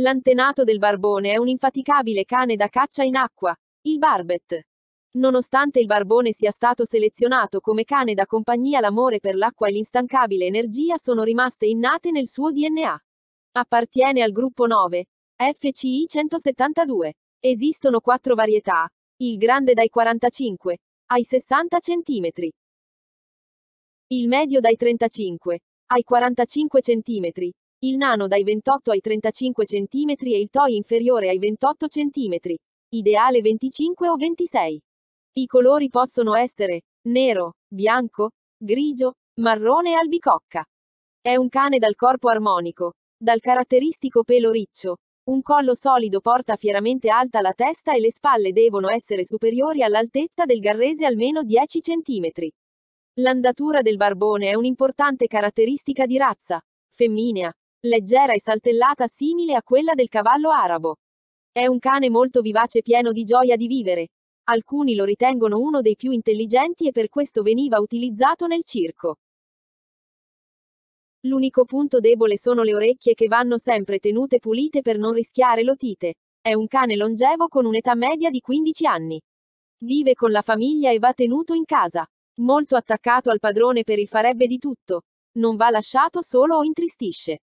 L'antenato del barbone è un infaticabile cane da caccia in acqua, il barbet. Nonostante il barbone sia stato selezionato come cane da compagnia, l'amore per l'acqua e l'instancabile energia sono rimaste innate nel suo DNA. Appartiene al gruppo 9, FCI 172. Esistono quattro varietà, il grande dai 45 ai 60 cm, il medio dai 35 ai 45 cm il nano dai 28 ai 35 cm e il toy inferiore ai 28 cm. Ideale 25 o 26. I colori possono essere nero, bianco, grigio, marrone e albicocca. È un cane dal corpo armonico, dal caratteristico pelo riccio. Un collo solido porta fieramente alta la testa e le spalle devono essere superiori all'altezza del garrese almeno 10 cm. L'andatura del barbone è un'importante caratteristica di razza, femminea, Leggera e saltellata simile a quella del cavallo arabo. È un cane molto vivace pieno di gioia di vivere. Alcuni lo ritengono uno dei più intelligenti e per questo veniva utilizzato nel circo. L'unico punto debole sono le orecchie che vanno sempre tenute pulite per non rischiare l'otite. È un cane longevo con un'età media di 15 anni. Vive con la famiglia e va tenuto in casa. Molto attaccato al padrone per il farebbe di tutto. Non va lasciato solo o intristisce.